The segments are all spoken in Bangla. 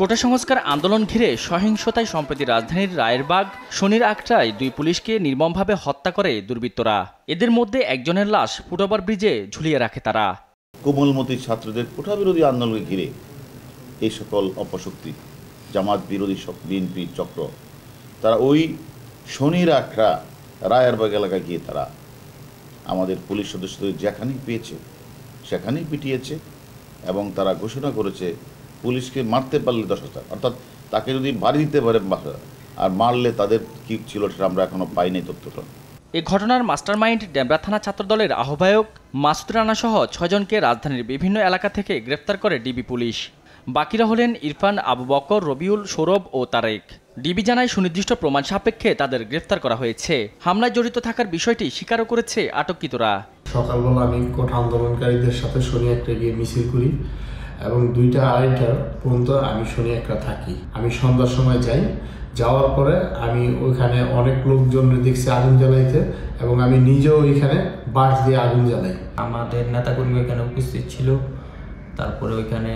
কোটা সংস্কার আন্দোলন ঘিরে সহিংসতায় সম্প্রতি রাজধানীর রায়েরবাগ শনির আখড়ায় দুই পুলিশকে নির্মমভাবে হত্যা করে দুর্বৃত্তরা এদের মধ্যে একজনের লাশ ফুটওভার ব্রিজে ঝুলিয়ে রাখে তারা কোমলমতির ছাত্রদের কোটা বিরোধী আন্দোলনকে ঘিরে এই সকল অপশক্তি জামাত বিরোধী বিএনপি চক্র তারা ওই শনির আখড়া রায়েরবাগ এলাকায় গিয়ে তারা আমাদের পুলিশ সদস্যদের যেখানেই পেয়েছে সেখানেই পিটিয়েছে এবং তারা ঘোষণা করেছে পুলিশকে মারতে পারলে দশ হাজার অর্থাৎ তাকে যদি বাড়ি দিতে পারে আর মারলে তাদের কি ছিল সেটা আমরা এখনো পাইনি তথ্যটা এ ঘটনার মাইন্ড ড্যামরা থানা ছাত্রদলের আহ্বায়ক মাসুদ রানা সহ ছজনকে রাজধানীর বিভিন্ন এলাকা থেকে গ্রেফতার করে ডিবি পুলিশ বাকিরা হলেন ইরফান আবু বকর রবিউল সৌরভ ও তারেক ডিবি জানায় সুনির্দিষ্ট প্রমাণ সাপেক্ষে তাদের গ্রেফতার করা হয়েছে হামলায় জড়িত থাকার বিষয়টি স্বীকারও করেছে আটককৃতরা সকালবেলা আমি কোটা আন্দোলনকারীদের সাথে শনি একটা গিয়ে মিছিল করি এবং দুইটা আড়াইটার পর্যন্ত আমি শনি একটা থাকি আমি সন্ধ্যার সময় যাই যাওয়ার পরে আমি ওইখানে অনেক লোকজন দেখছি আগুন জ্বালাইতে এবং আমি নিজেও ওইখানে বাস দিয়ে আগুন জ্বালাই আমাদের নেতাকর্মী ওইখানে উপস্থিত ছিল তারপরে ওইখানে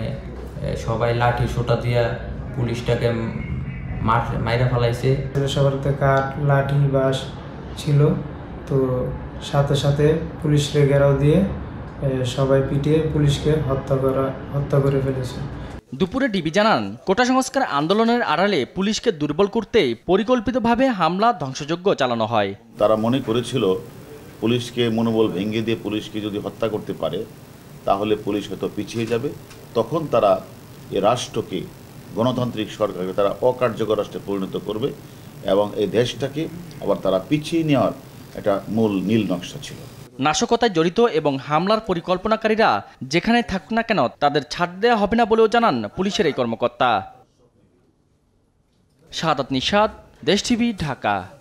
সবাই লাঠি সোটা দিয়া পুলিশটাকে মাইরা ফেলাইছে সবার কাঠ লাঠি বাস ছিল তো সাথে সাথে পুলিশকে ঘেরাও দিয়ে সবাই পিটিয়ে পুলিশকে হত্যা করা হত্যা করে ফেলেছে দুপুরে ডিবি জানান কোটা সংস্কার আন্দোলনের আড়ালে পুলিশকে দুর্বল করতে পরিকল্পিতভাবে হামলা ধ্বংসযোগ্য চালানো হয় তারা মনে করেছিল পুলিশকে মনোবল ভেঙে দিয়ে পুলিশকে যদি হত্যা করতে পারে তাহলে পুলিশ হয়তো পিছিয়ে যাবে তখন তারা এ রাষ্ট্রকে গণতান্ত্রিক সরকারকে তারা অকার্যকর রাষ্ট্রে পরিণত করবে এবং এই দেশটাকে আবার তারা পিছিয়ে নেওয়ার একটা মূল নীল নকশা ছিল নাশকতায় জড়িত এবং হামলার পরিকল্পনাকারীরা যেখানে থাকুক না কেন তাদের ছাড় দেওয়া হবে না বলেও জানান পুলিশের এই কর্মকর্তা সাদাত নিষাদ দেশ টিভি ঢাকা